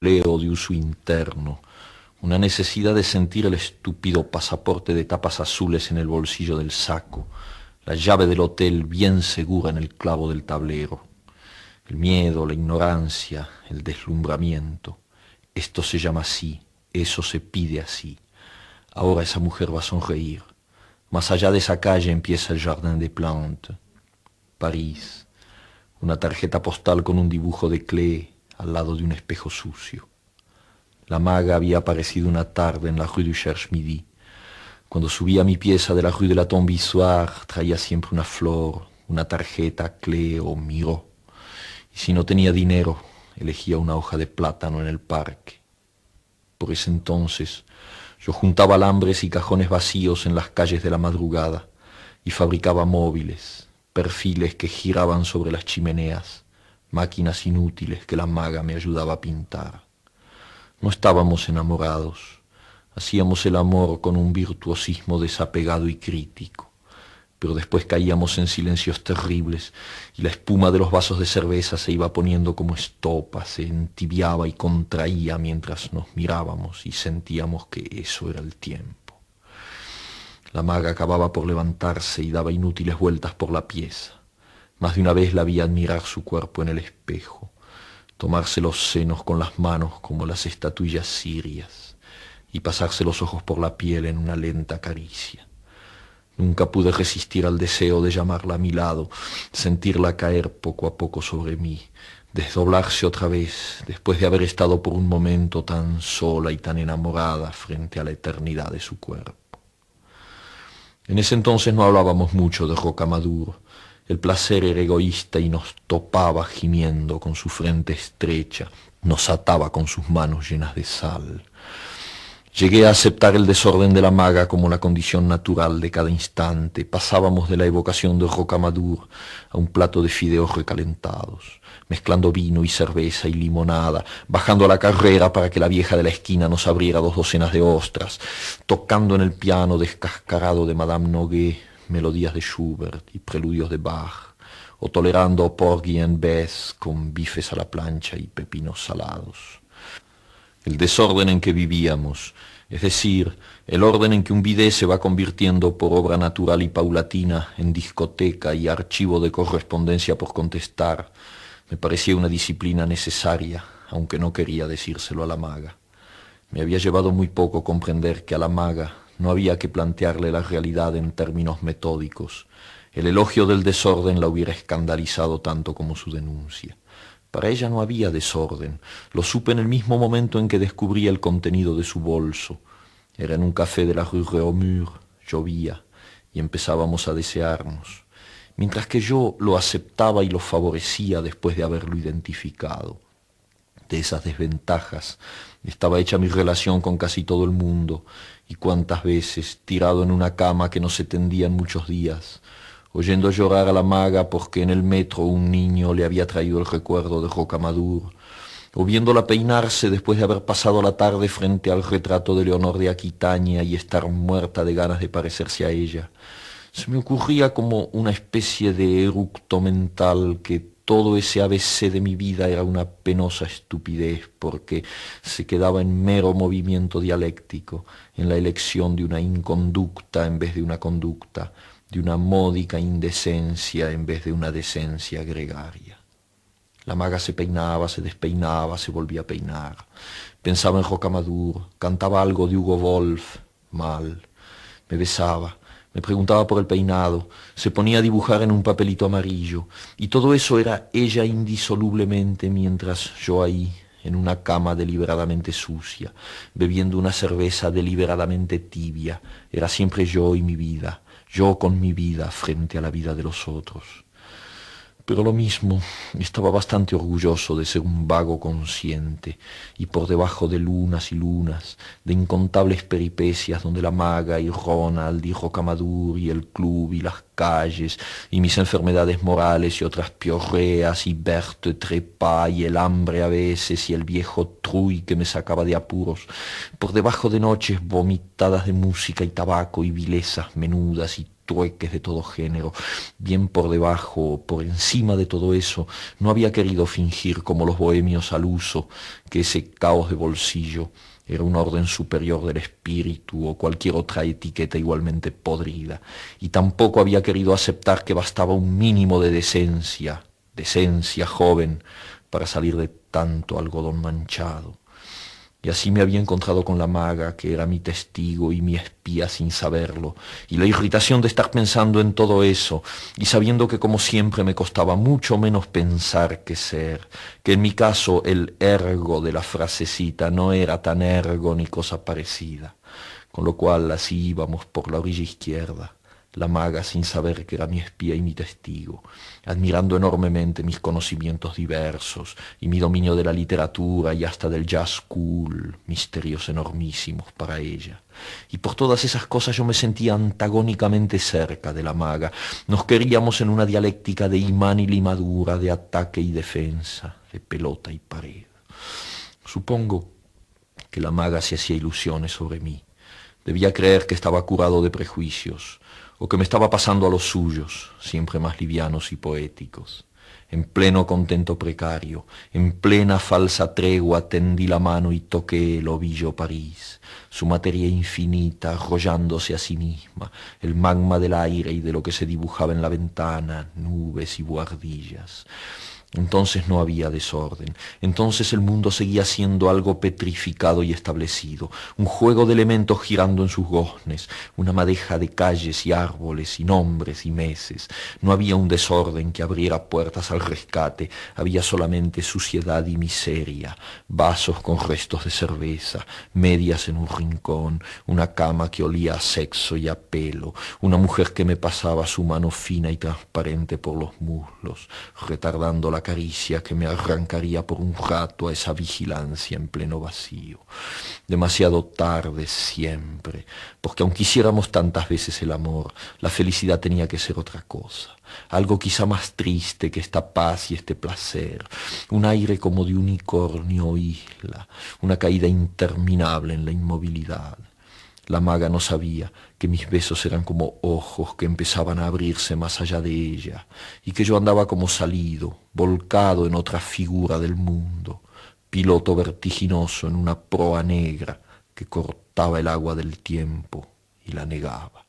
Leo de uso interno, una necesidad de sentir el estúpido pasaporte de tapas azules en el bolsillo del saco, la llave del hotel bien segura en el clavo del tablero, el miedo, la ignorancia, el deslumbramiento. Esto se llama así, eso se pide así. Ahora esa mujer va a sonreír. Más allá de esa calle empieza el Jardin de Plantes. París. Una tarjeta postal con un dibujo de clé al lado de un espejo sucio. La maga había aparecido una tarde en la rue du Cherche-Midi. Cuando subía a mi pieza de la rue de la Tombe traía siempre una flor, una tarjeta, clé o miro. Y si no tenía dinero, elegía una hoja de plátano en el parque. Por ese entonces, yo juntaba alambres y cajones vacíos en las calles de la madrugada y fabricaba móviles, perfiles que giraban sobre las chimeneas máquinas inútiles que la maga me ayudaba a pintar. No estábamos enamorados, hacíamos el amor con un virtuosismo desapegado y crítico, pero después caíamos en silencios terribles y la espuma de los vasos de cerveza se iba poniendo como estopa, se entibiaba y contraía mientras nos mirábamos y sentíamos que eso era el tiempo. La maga acababa por levantarse y daba inútiles vueltas por la pieza. Más de una vez la vi admirar su cuerpo en el espejo, tomarse los senos con las manos como las estatuillas sirias y pasarse los ojos por la piel en una lenta caricia. Nunca pude resistir al deseo de llamarla a mi lado, sentirla caer poco a poco sobre mí, desdoblarse otra vez, después de haber estado por un momento tan sola y tan enamorada frente a la eternidad de su cuerpo. En ese entonces no hablábamos mucho de Roca Maduro, el placer era egoísta y nos topaba gimiendo con su frente estrecha, nos ataba con sus manos llenas de sal. Llegué a aceptar el desorden de la maga como la condición natural de cada instante. Pasábamos de la evocación de rocamadour a un plato de fideos recalentados, mezclando vino y cerveza y limonada, bajando a la carrera para que la vieja de la esquina nos abriera dos docenas de ostras, tocando en el piano descascarado de Madame Noguet melodías de Schubert y preludios de Bach, o tolerando porgy and bess con bifes a la plancha y pepinos salados. El desorden en que vivíamos, es decir, el orden en que un bidé se va convirtiendo por obra natural y paulatina en discoteca y archivo de correspondencia por contestar, me parecía una disciplina necesaria, aunque no quería decírselo a la maga. Me había llevado muy poco comprender que a la maga, no había que plantearle la realidad en términos metódicos. El elogio del desorden la hubiera escandalizado tanto como su denuncia. Para ella no había desorden. Lo supe en el mismo momento en que descubría el contenido de su bolso. Era en un café de la rue Réaumur, llovía, y empezábamos a desearnos, mientras que yo lo aceptaba y lo favorecía después de haberlo identificado de esas desventajas. Estaba hecha mi relación con casi todo el mundo y cuántas veces, tirado en una cama que no se tendía en muchos días, oyendo llorar a la maga porque en el metro un niño le había traído el recuerdo de Rocamadour, o viéndola peinarse después de haber pasado la tarde frente al retrato de Leonor de Aquitania y estar muerta de ganas de parecerse a ella. Se me ocurría como una especie de eructo mental que todo ese ABC de mi vida era una penosa estupidez porque se quedaba en mero movimiento dialéctico, en la elección de una inconducta en vez de una conducta, de una módica indecencia en vez de una decencia gregaria. La maga se peinaba, se despeinaba, se volvía a peinar. Pensaba en Rocamadour, cantaba algo de Hugo Wolf, mal. Me besaba, me preguntaba por el peinado, se ponía a dibujar en un papelito amarillo, y todo eso era ella indisolublemente mientras yo ahí, en una cama deliberadamente sucia, bebiendo una cerveza deliberadamente tibia, era siempre yo y mi vida, yo con mi vida frente a la vida de los otros. Pero lo mismo, estaba bastante orgulloso de ser un vago consciente, y por debajo de lunas y lunas, de incontables peripecias donde la maga y Ronald y Rocamadur y el club y las calles, y mis enfermedades morales y otras piorreas, y y Trepa y el hambre a veces, y el viejo Truy que me sacaba de apuros, por debajo de noches vomitadas de música y tabaco y vilezas menudas y trueques de todo género, bien por debajo, por encima de todo eso, no había querido fingir como los bohemios al uso que ese caos de bolsillo era un orden superior del espíritu o cualquier otra etiqueta igualmente podrida, y tampoco había querido aceptar que bastaba un mínimo de decencia, decencia joven, para salir de tanto algodón manchado. Y así me había encontrado con la maga, que era mi testigo y mi espía sin saberlo, y la irritación de estar pensando en todo eso, y sabiendo que como siempre me costaba mucho menos pensar que ser, que en mi caso el ergo de la frasecita no era tan ergo ni cosa parecida, con lo cual así íbamos por la orilla izquierda la maga sin saber que era mi espía y mi testigo, admirando enormemente mis conocimientos diversos y mi dominio de la literatura y hasta del jazz cool, misterios enormísimos para ella. Y por todas esas cosas yo me sentía antagónicamente cerca de la maga. Nos queríamos en una dialéctica de imán y limadura, de ataque y defensa, de pelota y pared. Supongo que la maga se hacía ilusiones sobre mí. Debía creer que estaba curado de prejuicios, o que me estaba pasando a los suyos, siempre más livianos y poéticos. En pleno contento precario, en plena falsa tregua, tendí la mano y toqué el ovillo París, su materia infinita arrollándose a sí misma, el magma del aire y de lo que se dibujaba en la ventana, nubes y buhardillas. Entonces no había desorden, entonces el mundo seguía siendo algo petrificado y establecido, un juego de elementos girando en sus goznes, una madeja de calles y árboles y nombres y meses. No había un desorden que abriera puertas al rescate, había solamente suciedad y miseria, vasos con restos de cerveza, medias en un rincón, una cama que olía a sexo y a pelo, una mujer que me pasaba su mano fina y transparente por los muslos, retardando la caricia que me arrancaría por un rato a esa vigilancia en pleno vacío. Demasiado tarde siempre, porque aunque quisiéramos tantas veces el amor, la felicidad tenía que ser otra cosa, algo quizá más triste que esta paz y este placer, un aire como de unicornio isla, una caída interminable en la inmovilidad la maga no sabía que mis besos eran como ojos que empezaban a abrirse más allá de ella y que yo andaba como salido, volcado en otra figura del mundo, piloto vertiginoso en una proa negra que cortaba el agua del tiempo y la negaba.